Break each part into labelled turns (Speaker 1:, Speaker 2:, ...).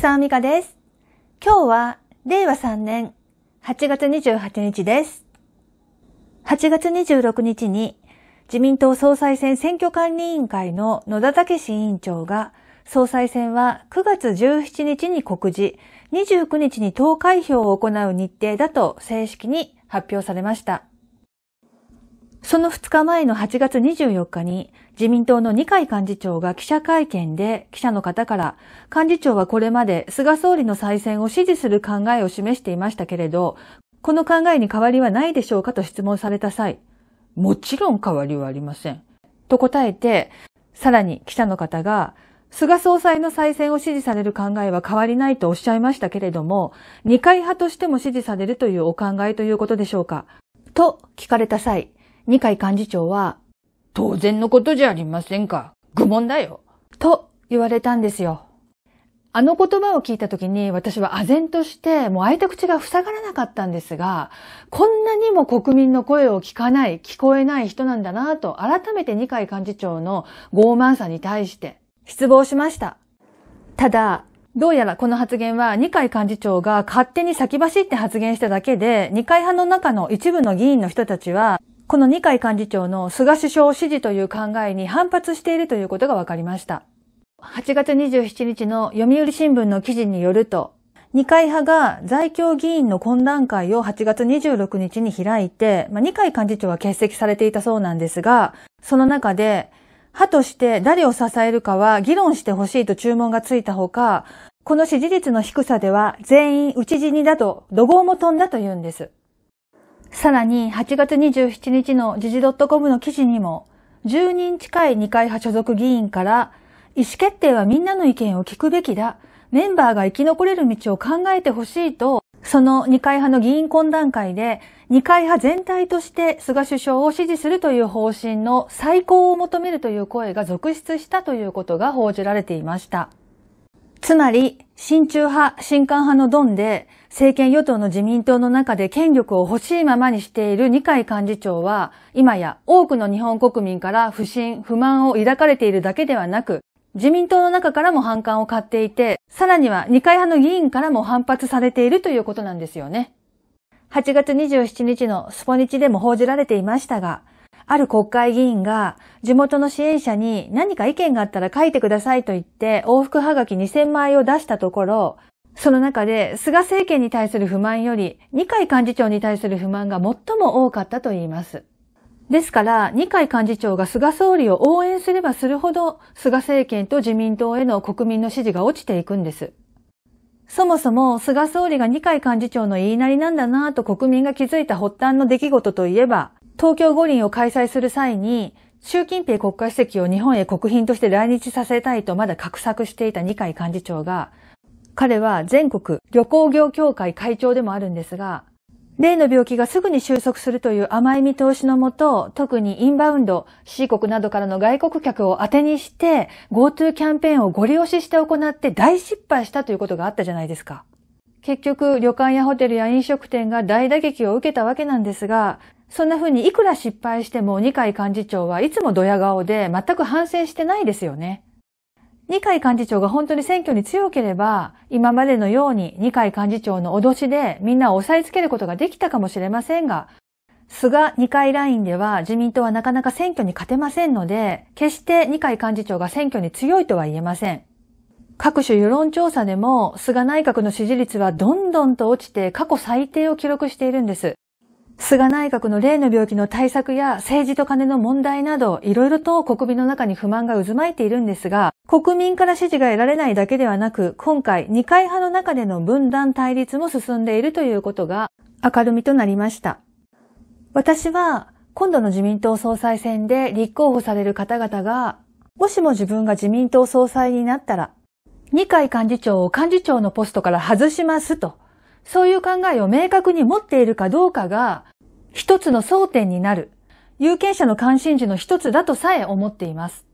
Speaker 1: 沢美香です。今日は令和3年8月28日です。8月26日に自民党総裁選選挙管理委員会の野田武史委員長が、総裁選は9月17日に告示、29日に投開票を行う日程だと正式に発表されました。その2日前の8月24日に自民党の二階幹事長が記者会見で記者の方から幹事長はこれまで菅総理の再選を支持する考えを示していましたけれど、この考えに変わりはないでしょうかと質問された際、もちろん変わりはありません。と答えて、さらに記者の方が、菅総裁の再選を支持される考えは変わりないとおっしゃいましたけれども、二階派としても支持されるというお考えということでしょうかと聞かれた際、二階幹事長は、当然のことじゃありませんか。愚問だよ。と言われたんですよ。あの言葉を聞いた時に私は唖然としてもう開いた口が塞がらなかったんですが、こんなにも国民の声を聞かない、聞こえない人なんだなと改めて二階幹事長の傲慢さに対して失望しました。ただ、どうやらこの発言は二階幹事長が勝手に先走って発言しただけで、二階派の中の一部の議員の人たちは、この二階幹事長の菅首相支持という考えに反発しているということが分かりました。8月27日の読売新聞の記事によると、二階派が在京議員の懇談会を8月26日に開いて、まあ、二階幹事長は欠席されていたそうなんですが、その中で、派として誰を支えるかは議論してほしいと注文がついたほか、この支持率の低さでは全員打ち死にだと怒号も飛んだと言うんです。さらに8月27日の時事 .com の記事にも、10人近い二階派所属議員から意思決定はみんなの意見を聞くべきだ。メンバーが生き残れる道を考えてほしいと、その二階派の議員懇談会で、二階派全体として菅首相を支持するという方針の再考を求めるという声が続出したということが報じられていました。つまり、親中派、新韓派のドンで、政権与党の自民党の中で権力を欲しいままにしている二階幹事長は、今や多くの日本国民から不信、不満を抱かれているだけではなく、自民党の中からも反感を買っていて、さらには二階派の議員からも反発されているということなんですよね。8月27日のスポニチでも報じられていましたが、ある国会議員が地元の支援者に何か意見があったら書いてくださいと言って往復はがき2000枚を出したところ、その中で菅政権に対する不満より二階幹事長に対する不満が最も多かったといいます。ですから、二階幹事長が菅総理を応援すればするほど、菅政権と自民党への国民の支持が落ちていくんです。そもそも菅総理が二階幹事長の言いなりなんだなと国民が気づいた発端の出来事といえば、東京五輪を開催する際に、習近平国家主席を日本へ国賓として来日させたいとまだ画策していた二階幹事長が、彼は全国旅行業協会会長でもあるんですが、例の病気がすぐに収束するという甘い見通しのもと、特にインバウンド、C 国などからの外国客を当てにして、GoTo キャンペーンをご利用しして行って大失敗したということがあったじゃないですか。結局、旅館やホテルや飲食店が大打撃を受けたわけなんですが、そんな風にいくら失敗しても二階幹事長はいつもドヤ顔で全く反省してないですよね。二階幹事長が本当に選挙に強ければ、今までのように二階幹事長の脅しでみんなを押さえつけることができたかもしれませんが、菅二階ラインでは自民党はなかなか選挙に勝てませんので、決して二階幹事長が選挙に強いとは言えません。各種世論調査でも菅内閣の支持率はどんどんと落ちて過去最低を記録しているんです。菅内閣の例の病気の対策や政治と金の問題など、いろいろと国民の中に不満が渦巻いているんですが、国民から支持が得られないだけではなく、今回二階派の中での分断対立も進んでいるということが明るみとなりました。私は、今度の自民党総裁選で立候補される方々が、もしも自分が自民党総裁になったら、二階幹事長を幹事長のポストから外しますと、そういう考えを明確に持っているかどうかが、一つの争点になる、有権者の関心事の一つだとさえ思っています。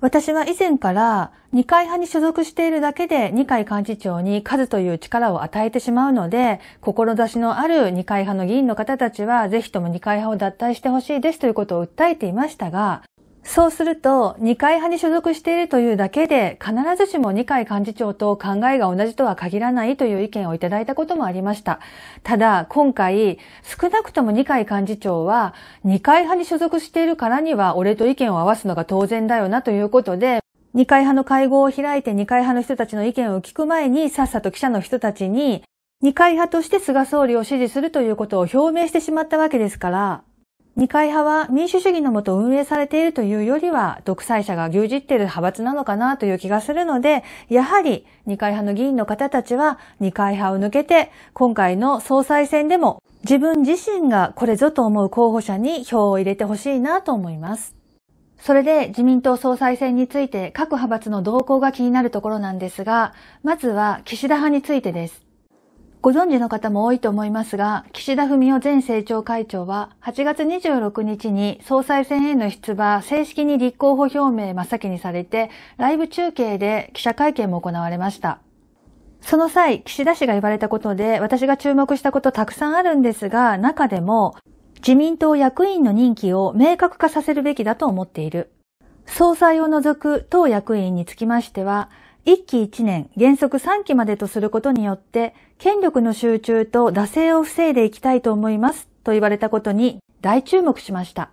Speaker 1: 私は以前から二階派に所属しているだけで二階幹事長に数という力を与えてしまうので、志のある二階派の議員の方たちはぜひとも二階派を脱退してほしいですということを訴えていましたが、そうすると、二階派に所属しているというだけで、必ずしも二階幹事長と考えが同じとは限らないという意見をいただいたこともありました。ただ、今回、少なくとも二階幹事長は、二階派に所属しているからには、俺と意見を合わすのが当然だよなということで、二階派の会合を開いて二階派の人たちの意見を聞く前に、さっさと記者の人たちに、二階派として菅総理を支持するということを表明してしまったわけですから、二階派は民主主義のもと運営されているというよりは、独裁者が牛耳っている派閥なのかなという気がするので、やはり二階派の議員の方たちは、二階派を抜けて、今回の総裁選でも自分自身がこれぞと思う候補者に票を入れてほしいなと思います。それで自民党総裁選について各派閥の動向が気になるところなんですが、まずは岸田派についてです。ご存知の方も多いと思いますが、岸田文雄前政調会長は、8月26日に総裁選への出馬、正式に立候補表明真っ先にされて、ライブ中継で記者会見も行われました。その際、岸田氏が言われたことで、私が注目したことたくさんあるんですが、中でも、自民党役員の任期を明確化させるべきだと思っている。総裁を除く党役員につきましては、1期1年、原則3期までとすることによって、権力の集中と惰性を防いでいきたいと思いますと言われたことに大注目しました。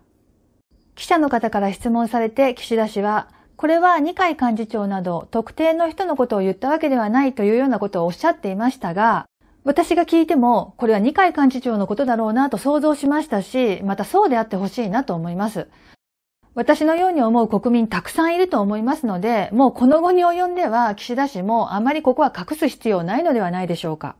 Speaker 1: 記者の方から質問されて岸田氏は、これは二階幹事長など特定の人のことを言ったわけではないというようなことをおっしゃっていましたが、私が聞いても、これは二階幹事長のことだろうなと想像しましたし、またそうであってほしいなと思います。私のように思う国民たくさんいると思いますので、もうこの後に及んでは岸田氏もあまりここは隠す必要ないのではないでしょうか。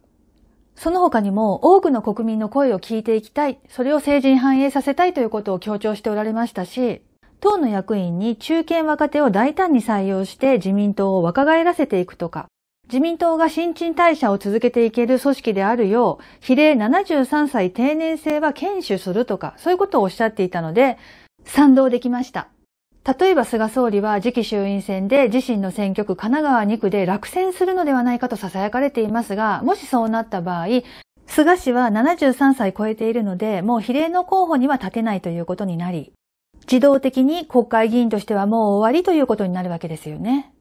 Speaker 1: その他にも多くの国民の声を聞いていきたい、それを政治に反映させたいということを強調しておられましたし、党の役員に中堅若手を大胆に採用して自民党を若返らせていくとか、自民党が新陳代謝を続けていける組織であるよう、比例73歳定年制は堅守するとか、そういうことをおっしゃっていたので、賛同できました。例えば菅総理は次期衆院選で自身の選挙区神奈川2区で落選するのではないかと囁かれていますが、もしそうなった場合、菅氏は73歳超えているので、もう比例の候補には立てないということになり、自動的に国会議員としてはもう終わりということになるわけですよね。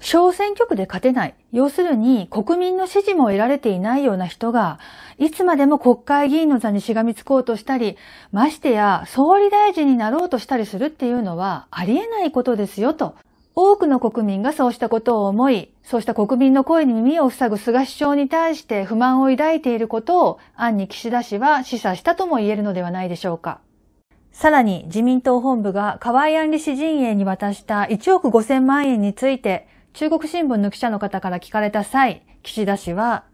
Speaker 1: 小選挙区で勝てない、要するに国民の支持も得られていないような人が、いつまでも国会議員の座にしがみつこうとしたり、ましてや総理大臣になろうとしたりするっていうのはありえないことですよと。多くの国民がそうしたことを思い、そうした国民の声に耳を塞ぐ菅首相に対して不満を抱いていることを、暗に岸田氏は示唆したとも言えるのではないでしょうか。さらに自民党本部が河井案理氏陣営に渡した1億5000万円について、中国新聞の記者の方から聞かれた際、岸田氏は、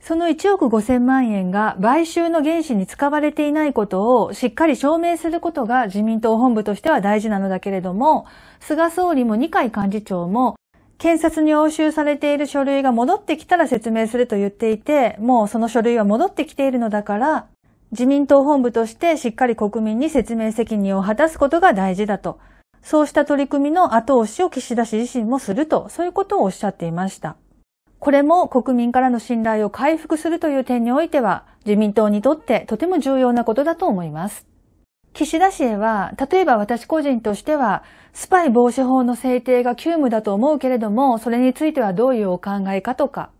Speaker 1: その1億5000万円が買収の原資に使われていないことをしっかり証明することが自民党本部としては大事なのだけれども、菅総理も二階幹事長も、検察に押収されている書類が戻ってきたら説明すると言っていて、もうその書類は戻ってきているのだから、自民党本部としてしっかり国民に説明責任を果たすことが大事だと。そうした取り組みの後押しを岸田氏自身もすると、そういうことをおっしゃっていました。これも国民からの信頼を回復するという点においては、自民党にとってとても重要なことだと思います。岸田氏へは、例えば私個人としては、スパイ防止法の制定が急務だと思うけれども、それについてはどういうお考えかとか、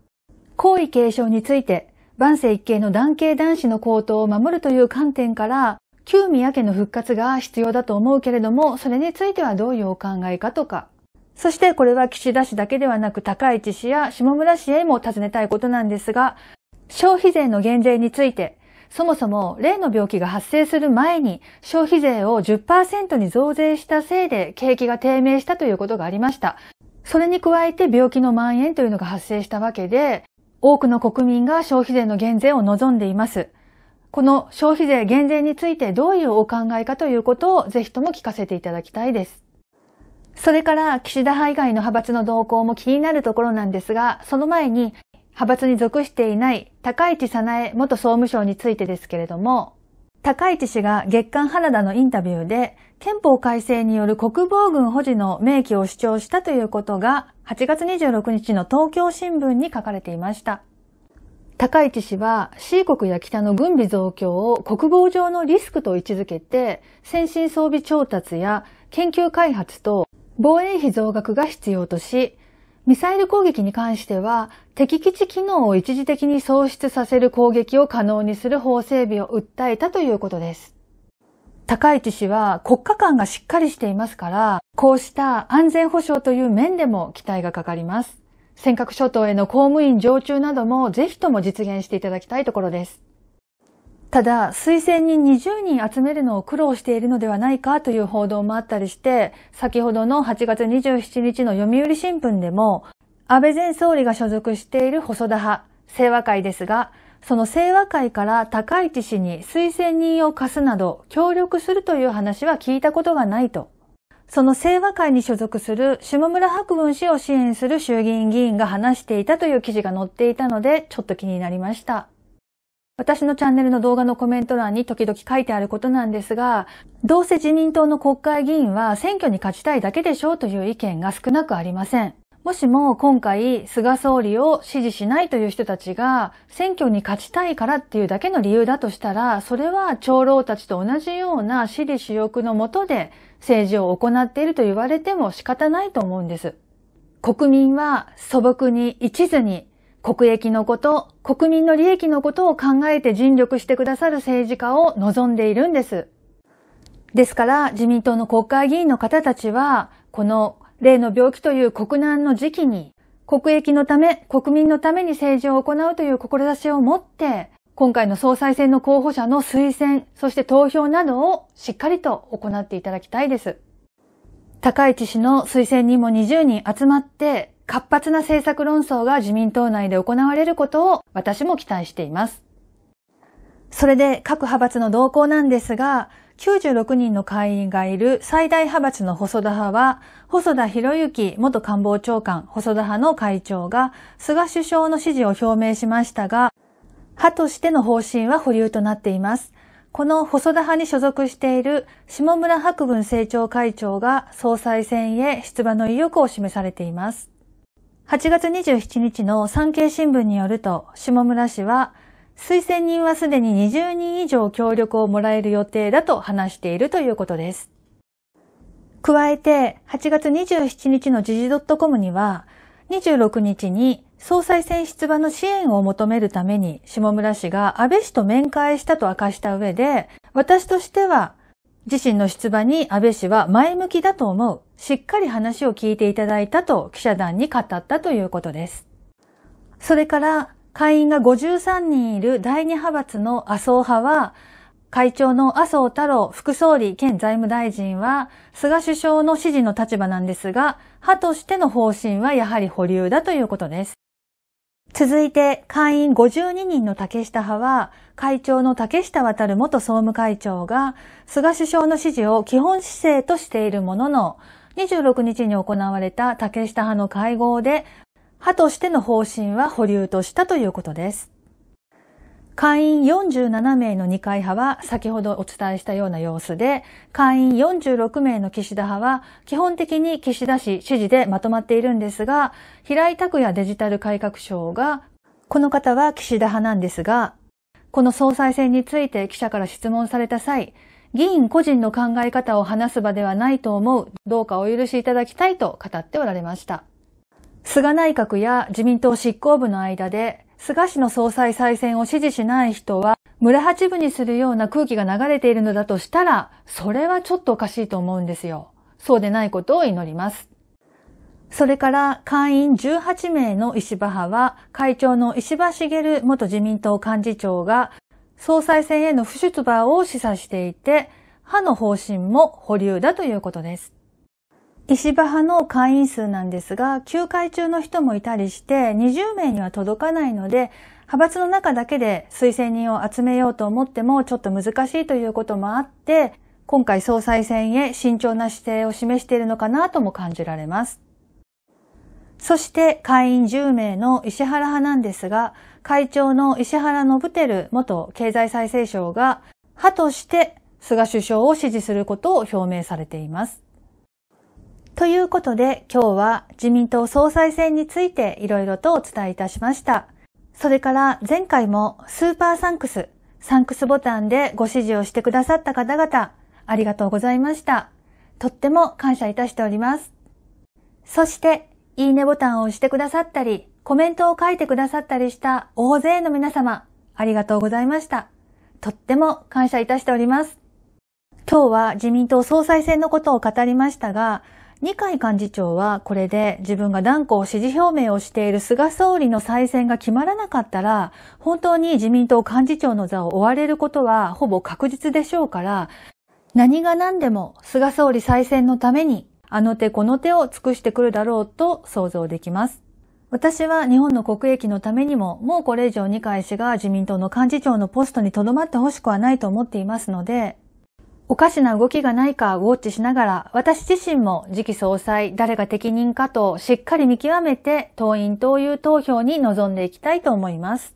Speaker 1: 皇位継承について、万世一系の男系男子の高等を守るという観点から、旧宮家の復活が必要だと思うけれども、それについてはどういうお考えかとか。そしてこれは岸田氏だけではなく高市氏や下村氏へも尋ねたいことなんですが、消費税の減税について、そもそも例の病気が発生する前に消費税を10%に増税したせいで景気が低迷したということがありました。それに加えて病気の蔓延というのが発生したわけで、多くの国民が消費税の減税を望んでいます。この消費税減税についてどういうお考えかということをぜひとも聞かせていただきたいです。それから岸田派以外の派閥の動向も気になるところなんですが、その前に派閥に属していない高市さなえ元総務省についてですけれども、高市氏が月刊原田のインタビューで憲法改正による国防軍保持の明記を主張したということが8月26日の東京新聞に書かれていました。高市氏は C 国や北の軍備増強を国防上のリスクと位置づけて先進装備調達や研究開発と防衛費増額が必要とし、ミサイル攻撃に関しては敵基地機能を一時的に喪失させる攻撃を可能にする法整備を訴えたということです。高市氏は国家間がしっかりしていますから、こうした安全保障という面でも期待がかかります。尖閣諸島への公務員常駐などもぜひとも実現していただきたいところです。ただ、推薦人20人集めるのを苦労しているのではないかという報道もあったりして、先ほどの8月27日の読売新聞でも、安倍前総理が所属している細田派、清和会ですが、その清和会から高市氏に推薦人を貸すなど協力するという話は聞いたことがないと。その清和会に所属する下村博文氏を支援する衆議院議員が話していたという記事が載っていたので、ちょっと気になりました。私のチャンネルの動画のコメント欄に時々書いてあることなんですが、どうせ自民党の国会議員は選挙に勝ちたいだけでしょうという意見が少なくありません。もしも今回菅総理を支持しないという人たちが選挙に勝ちたいからっていうだけの理由だとしたら、それは長老たちと同じような私利私欲のもとで政治を行っていると言われても仕方ないと思うんです。国民は素朴に一途に国益のこと、国民の利益のことを考えて尽力してくださる政治家を望んでいるんです。ですから自民党の国会議員の方たちは、この例の病気という国難の時期に、国益のため、国民のために政治を行うという志を持って、今回の総裁選の候補者の推薦、そして投票などをしっかりと行っていただきたいです。高市氏の推薦にも20人集まって、活発な政策論争が自民党内で行われることを私も期待しています。それで各派閥の動向なんですが、96人の会員がいる最大派閥の細田派は、細田博之元官房長官細田派の会長が菅首相の支持を表明しましたが、派としての方針は保留となっています。この細田派に所属している下村博文政調会長が総裁選へ出馬の意欲を示されています。8月27日の産経新聞によると、下村氏は推薦人はすでに20人以上協力をもらえる予定だと話しているということです。加えて、8月27日の時事 .com には、26日に総裁選出馬の支援を求めるために下村氏が安倍氏と面会したと明かした上で、私としては自身の出馬に安倍氏は前向きだと思う。しっかり話を聞いていただいたと記者団に語ったということです。それから会員が53人いる第二派閥の麻生派は、会長の麻生太郎副総理兼財務大臣は、菅首相の指示の立場なんですが、派としての方針はやはり保留だということです。続いて、会員52人の竹下派は、会長の竹下渡元総務会長が、菅首相の指示を基本姿勢としているものの、26日に行われた竹下派の会合で、派としての方針は保留としたということです。会員47名の二階派は先ほどお伝えしたような様子で、会員46名の岸田派は基本的に岸田氏支持でまとまっているんですが、平井拓也デジタル改革省が、この方は岸田派なんですが、この総裁選について記者から質問された際、議員個人の考え方を話す場ではないと思う、どうかお許しいただきたいと語っておられました。菅内閣や自民党執行部の間で、菅氏の総裁再選を支持しない人は、村八分にするような空気が流れているのだとしたら、それはちょっとおかしいと思うんですよ。そうでないことを祈ります。それから会員18名の石破派は、会長の石破茂元自民党幹事長が、総裁選への不出馬を示唆していて、派の方針も保留だということです。石破派の会員数なんですが、休会中の人もいたりして、20名には届かないので、派閥の中だけで推薦人を集めようと思ってもちょっと難しいということもあって、今回総裁選へ慎重な姿勢を示しているのかなとも感じられます。そして会員10名の石原派なんですが、会長の石原信照元経済再生省が、派として菅首相を支持することを表明されています。ということで今日は自民党総裁選についていろいろとお伝えいたしました。それから前回もスーパーサンクス、サンクスボタンでご指示をしてくださった方々、ありがとうございました。とっても感謝いたしております。そして、いいねボタンを押してくださったり、コメントを書いてくださったりした大勢の皆様、ありがとうございました。とっても感謝いたしております。今日は自民党総裁選のことを語りましたが、二階幹事長はこれで自分が断固支持表明をしている菅総理の再選が決まらなかったら、本当に自民党幹事長の座を追われることはほぼ確実でしょうから、何が何でも菅総理再選のために、あの手この手を尽くしてくるだろうと想像できます。私は日本の国益のためにも、もうこれ以上二階氏が自民党の幹事長のポストに留まってほしくはないと思っていますので、おかしな動きがないかウォッチしながら、私自身も次期総裁、誰が適任かとしっかり見極めて、党員党友投票に臨んでいきたいと思います。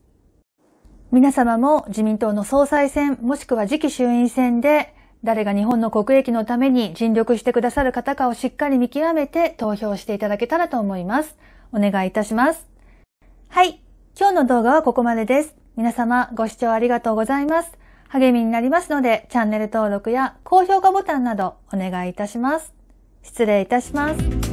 Speaker 1: 皆様も自民党の総裁選、もしくは次期衆院選で、誰が日本の国益のために尽力してくださる方かをしっかり見極めて投票していただけたらと思います。お願いいたします。はい。今日の動画はここまでです。皆様ご視聴ありがとうございます。励みになりますので、チャンネル登録や高評価ボタンなどお願いいたします。失礼いたします。